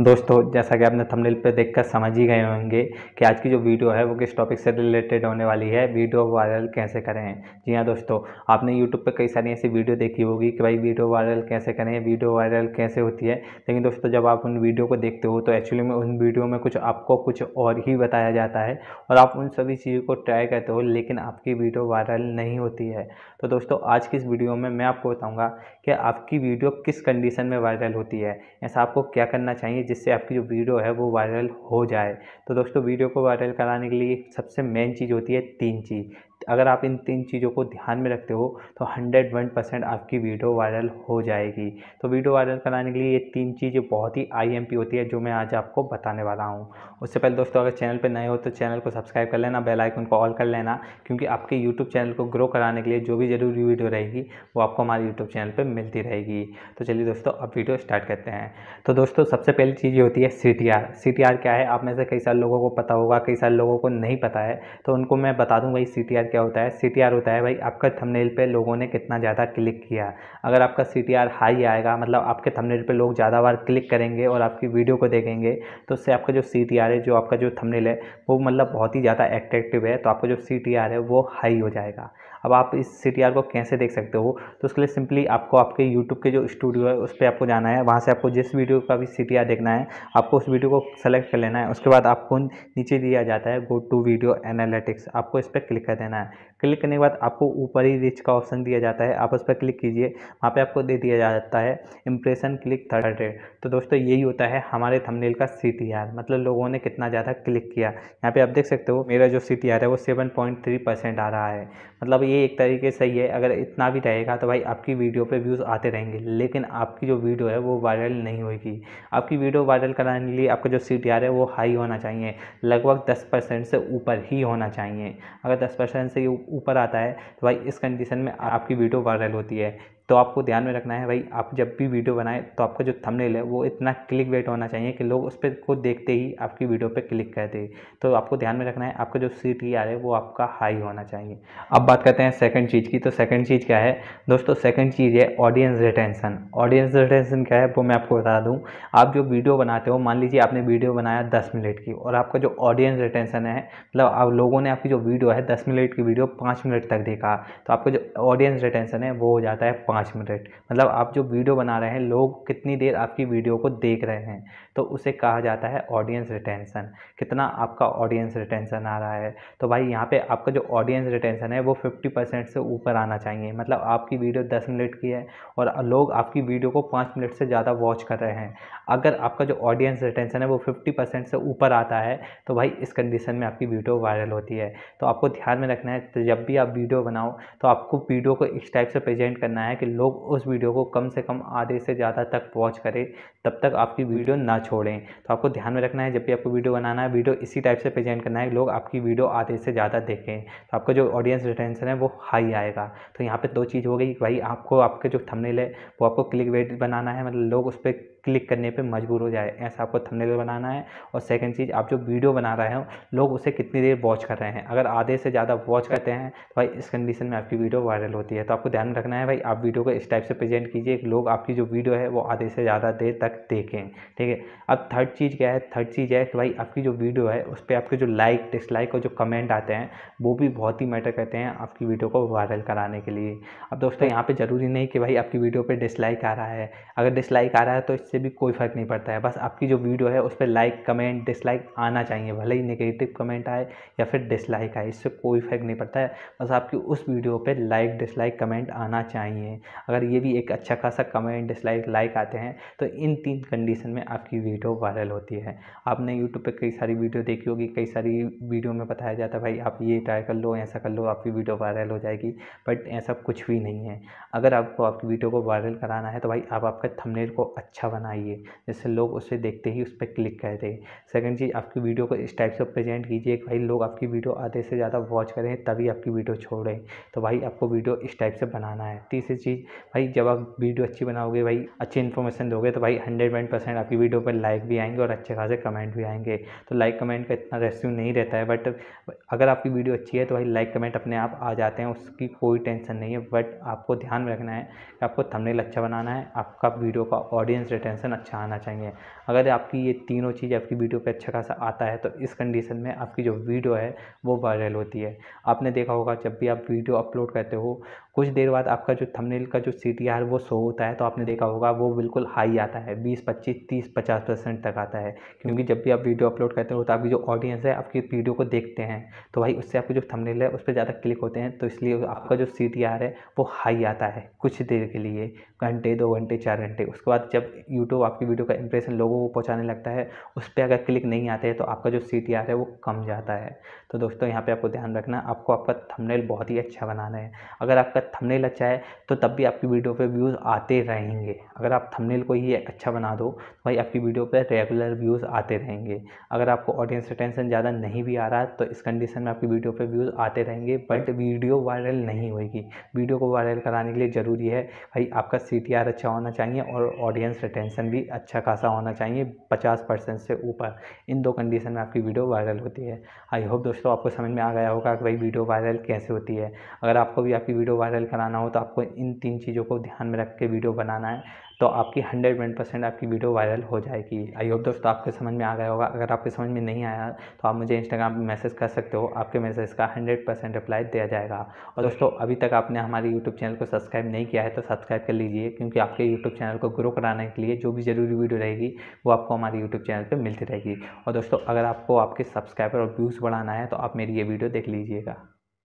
दोस्तों जैसा कि आपने थंबनेल पे देखकर समझ ही गए होंगे कि आज की जो वीडियो है वो किस टॉपिक से रिलेटेड होने वाली है वीडियो वायरल कैसे करें जी हाँ दोस्तों आपने यूट्यूब पे कई सारी ऐसी वीडियो देखी होगी कि भाई वीडियो वायरल कैसे करें वीडियो वायरल कैसे होती है लेकिन दोस्तों जब आप उन वीडियो को देखते हो तो एक्चुअली में उन वीडियो में कुछ आपको कुछ और ही बताया जाता है और आप उन सभी चीज़ों को ट्राई करते हो लेकिन आपकी वीडियो वायरल नहीं होती है तो दोस्तों आज की इस वीडियो में मैं आपको बताऊँगा कि आपकी वीडियो किस कंडीशन में वायरल होती है ऐसा आपको क्या करना चाहिए चाहिए जिससे आपकी जो वीडियो है वो वायरल हो जाए तो दोस्तों वीडियो को वायरल कराने के लिए सबसे मेन चीज़ होती है तीन चीज़ अगर आप इन तीन चीज़ों को ध्यान में रखते हो तो हंड्रेड वन परसेंट आपकी वीडियो वायरल हो जाएगी तो वीडियो वायरल कराने के लिए ये तीन चीज़ें बहुत ही आई होती है जो मैं आज आपको बताने वाला हूँ उससे पहले दोस्तों अगर चैनल पर नए हो तो चैनल को सब्सक्राइब कर लेना बेल आइकन को ऑल कर लेना क्योंकि आपके यूट्यूब चैनल को ग्रो कराने के लिए जो भी ज़रूरी वीडियो रहेगी वो आपको हमारे यूट्यूब चैनल पर मिलती रहेगी तो चलिए दोस्तों अब वीडियो स्टार्ट करते हैं तो दोस्तों सबसे पहली चीज़ ये होती है C T R C T R क्या है आप में से कई सारे लोगों को पता होगा कई सारे लोगों को नहीं पता है तो उनको मैं बता दूँ भाई सी टी आर क्या होता है सी होता है भाई आपका थंबनेल पे लोगों ने कितना ज़्यादा क्लिक किया अगर आपका सी हाई आएगा मतलब आपके थंबनेल पे लोग ज़्यादा बार क्लिक करेंगे और आपकी वीडियो को देखेंगे तो उससे आपका जो सी है जो आपका जो थंबनेल है वो मतलब बहुत ही ज़्यादा एट्रैक्टिव है तो आपका जो सी है वो हाई हो जाएगा अब आप इस सी को कैसे देख सकते हो तो उसके लिए सिंपली आपको आपके यूट्यूब के जो स्टूडियो है उस पर आपको जाना है वहाँ से आपको जिस वीडियो का भी सी देखना है आपको उस वीडियो को सेलेक्ट कर लेना है उसके बाद आपको नीचे दिया जाता है गो टू वीडियो एनालिटिक्स आपको इस पर क्लिक कर देना है क्लिक करने के बाद आपको ऊपर ही रिच का ऑप्शन दिया जाता है आप उस पर क्लिक कीजिए वहाँ पे आपको दे दिया जाता है इम्प्रेशन क्लिक थर्ड हंड्रेड तो दोस्तों यही होता है हमारे थंबनेल का सी मतलब लोगों ने कितना ज़्यादा क्लिक किया यहाँ पे आप देख सकते हो मेरा जो सी है वो सेवन पॉइंट थ्री परसेंट आ रहा है मतलब ये ये एक तरीके से सही है अगर इतना भी रहेगा तो भाई आपकी वीडियो पे व्यूज़ आते रहेंगे लेकिन आपकी जो वीडियो है वो वायरल नहीं होगी आपकी वीडियो वायरल कराने के लिए आपका जो सी है वो हाई होना चाहिए लगभग दस परसेंट से ऊपर ही होना चाहिए अगर दस परसेंट से ऊपर आता है तो भाई इस कंडीशन में आपकी वीडियो वायरल होती है तो आपको ध्यान में रखना है भाई आप जब भी वीडियो बनाएं तो आपका जो थंबनेल है वो इतना क्लिक वेट होना चाहिए कि लोग उस पर को देखते ही आपकी वीडियो पर क्लिक कर तो आपको ध्यान में रखना है आपका जो सी टी आर है वो आपका हाई होना चाहिए अब बात करते हैं सेकंड चीज़ की तो सेकंड चीज़ क्या है दोस्तों सेकंड चीज़ है ऑडियंस रिटेंशन ऑडियंस रिटेंशन क्या है वो मैं आपको बता दूँ आप जो वीडियो बनाते हो मान लीजिए आपने वीडियो बनाया दस मिनट की और आपका जो ऑडियंस रिटेंशन है मतलब आप लोगों ने आपकी जो वीडियो है दस मिनट की वीडियो पाँच मिनट तक देखा तो आपका जो ऑडियंस रिटेंशन है वो हो जाता है पाँच पाँच मिनट मतलब आप जो वीडियो बना रहे हैं लोग कितनी देर आपकी वीडियो को देख रहे हैं तो उसे कहा जाता है ऑडियंस रिटेंशन कितना आपका ऑडियंस रिटेंशन आ रहा है तो भाई यहाँ पे आपका जो ऑडियंस रिटेंशन है वो 50 परसेंट से ऊपर आना चाहिए मतलब आपकी वीडियो 10 मिनट की है और लोग आपकी वीडियो को पाँच मिनट से ज़्यादा वॉच कर रहे हैं अगर आपका जो ऑडियंस रिटेंशन है वो फिफ्टी से ऊपर आता है तो भाई इस कंडीशन में आपकी वीडियो वायरल होती है तो आपको ध्यान में रखना है जब भी आप वीडियो बनाओ तो आपको वीडियो को इस टाइप से प्रेजेंट करना है कि लोग उस वीडियो को कम से कम आधे से ज़्यादा तक वॉच करें तब तक आपकी वीडियो ना छोड़ें तो आपको ध्यान में रखना है जब भी आपको वीडियो बनाना है वीडियो इसी टाइप से प्रेजेंट करना है लोग आपकी वीडियो आधे से ज़्यादा देखें तो आपका जो ऑडियंस रिटेंशन है वो हाई आएगा तो यहाँ पर दो चीज़ हो गई भाई आपको आपके जो थमनेल है वो आपको क्लिक वेट बनाना है मतलब लोग उस पर क्लिक करने पे मजबूर हो जाए ऐसा आपको थंबनेल बनाना है और सेकंड चीज़ आप जो वीडियो बना रहे हो लोग उसे कितनी देर वॉच कर रहे हैं अगर आधे से ज़्यादा वॉच करते हैं तो भाई इस कंडीशन में आपकी वीडियो वायरल होती है तो आपको ध्यान रखना है भाई आप वीडियो को इस टाइप से प्रेजेंट कीजिए लोग आपकी जो वीडियो है वो आधे से ज़्यादा देर तक देखें ठीक है अब थर्ड चीज़ क्या है थर्ड चीज़ है कि भाई आपकी जो वीडियो है उस पर आपके जो लाइक डिसलाइक और जो कमेंट आते हैं वो भी बहुत ही मैटर करते हैं आपकी वीडियो को वायरल कराने के लिए अब दोस्तों यहाँ पर ज़रूरी नहीं कि भाई आपकी वीडियो पर डिसलाइक आ रहा है अगर डिसलाइक आ रहा है तो से भी कोई फ़र्क नहीं पड़ता है बस आपकी जो वीडियो है उस पर लाइक कमेंट डिसलाइक आना चाहिए भले ही नेगेटिव कमेंट आए या फिर डिसलाइक आए इससे कोई फ़र्क नहीं पड़ता है बस आपकी उस वीडियो पर लाइक डिसलाइक कमेंट आना चाहिए अगर ये भी एक अच्छा खासा कमेंट डिसलाइक लाइक आते हैं तो इन तीन कंडीशन में आपकी वीडियो वायरल होती है आपने यूट्यूब पर कई सारी वीडियो देखी होगी कई सारी वीडियो में बताया जाता है भाई आप ये ट्राई कर लो ऐसा कर लो आपकी वीडियो वायरल हो जाएगी बट ऐसा कुछ भी नहीं है अगर आपको आपकी वीडियो को वायरल कराना है तो भाई आप आपका थंबनेल को अच्छा बना बनाइए जिससे लोग उसे देखते ही उस पर क्लिक कर दें सेकंड चीज़ आपकी वीडियो को इस टाइप से प्रेजेंट कीजिए कि भाई लोग आपकी वीडियो आधे से ज़्यादा वॉच करें तभी आपकी वीडियो छोड़ें तो भाई आपको वीडियो इस टाइप से बनाना है तीसरी चीज़ भाई जब आप वीडियो अच्छी बनाओगे भाई अच्छी इन्फॉर्मेशन दोगे तो भाई हंड्रेड वन परसेंट आपकी वीडियो पर लाइक भी आएंगे और अच्छे खासे कमेंट भी आएंगे तो लाइक कमेंट का इतना रेस्यू नहीं रहता है बट अगर आपकी वीडियो अच्छी है तो भाई लाइक कमेंट अपने आप आ जाते हैं उसकी कोई टेंशन नहीं है बट आपको ध्यान में रखना है कि आपको थंबनेल अच्छा बनाना है आपका वीडियो का ऑडियंस रिटर्न कन्वेंसन अच्छा आना चाहिए अगर आपकी ये तीनों चीज़ आपकी वीडियो पे अच्छा खासा आता है तो इस कंडीशन में आपकी जो वीडियो है वो वायरल होती है आपने देखा होगा जब भी आप वीडियो अपलोड करते हो कुछ देर बाद आपका जो थंबनेल का जो सी वो शो होता है तो आपने देखा होगा वो बिल्कुल हाई आता है बीस पच्चीस तीस पचास परसेंट तक आता है क्योंकि जब भी आप वीडियो अपलोड करते हो तो आपकी जो ऑडियंस है आपकी वीडियो को देखते हैं तो भाई उससे आपकी जो थंबनेल है उस पर ज़्यादा क्लिक होते हैं तो इसलिए आपका जो सी है वो हाई आता है कुछ देर के लिए घंटे दो घंटे चार घंटे उसके बाद जब यू यूट्यूब आपकी वीडियो का इंप्रेशन लोगों को पहुँचाने लगता है उस पर अगर क्लिक नहीं आते हैं तो आपका जो सी है वो कम जाता है तो दोस्तों यहाँ पर आपको ध्यान रखना आपको आपका थंबनेल बहुत ही अच्छा बनाना है अगर आपका थंबनेल अच्छा है तो तब भी आपकी वीडियो पर व्यूज़ आते रहेंगे अगर आप थंबनेल को ही अच्छा बना दो तो भाई आपकी वीडियो पर रेगुलर व्यूज़ आते रहेंगे अगर आपको ऑडियंस अटेंशन ज़्यादा नहीं भी आ रहा तो इस कंडीशन में आपकी वीडियो पर व्यूज़ आते रहेंगे बट वीडियो वायरल नहीं होगी वीडियो को वायरल कराने के लिए ज़रूरी है भाई आपका सी अच्छा होना चाहिए और ऑडियंस रिटेंशन कंडीशन भी अच्छा खासा होना चाहिए 50 परसेंट से ऊपर इन दो कंडीशन में आपकी वीडियो वायरल होती है आई होप दोस्तों आपको समझ में आ गया होगा कि भाई वीडियो वायरल कैसे होती है अगर आपको भी आपकी वीडियो वायरल कराना हो तो आपको इन तीन चीज़ों को ध्यान में रख के वीडियो बनाना है तो आपकी हंड्रेड वन परसेंट आपकी वीडियो वायरल हो जाएगी आई होप दोस्तों आपके समझ में आ गया होगा अगर आपके समझ में नहीं आया तो आप मुझे इंस्टाग्राम पर मैसेज कर सकते हो आपके मैसेज का हंड्रेड परसेंट रिप्लाई दिया जाएगा और दोस्तों अभी तक आपने हमारे यूट्यूब चैनल को सब्सक्राइब नहीं किया है तो सब्सक्राइब कर लीजिए क्योंकि आपके यूट्यूब चैनल को ग्रो कराने के लिए जो भी ज़रूरी वीडियो रहेगी वो आपको हमारे यूट्यूब चैनल पर मिलती रहेगी और दोस्तों अगर आपको आपके सब्सक्राइबर और व्यूज़ बढ़ाना है तो आप मेरी ये वीडियो देख लीजिएगा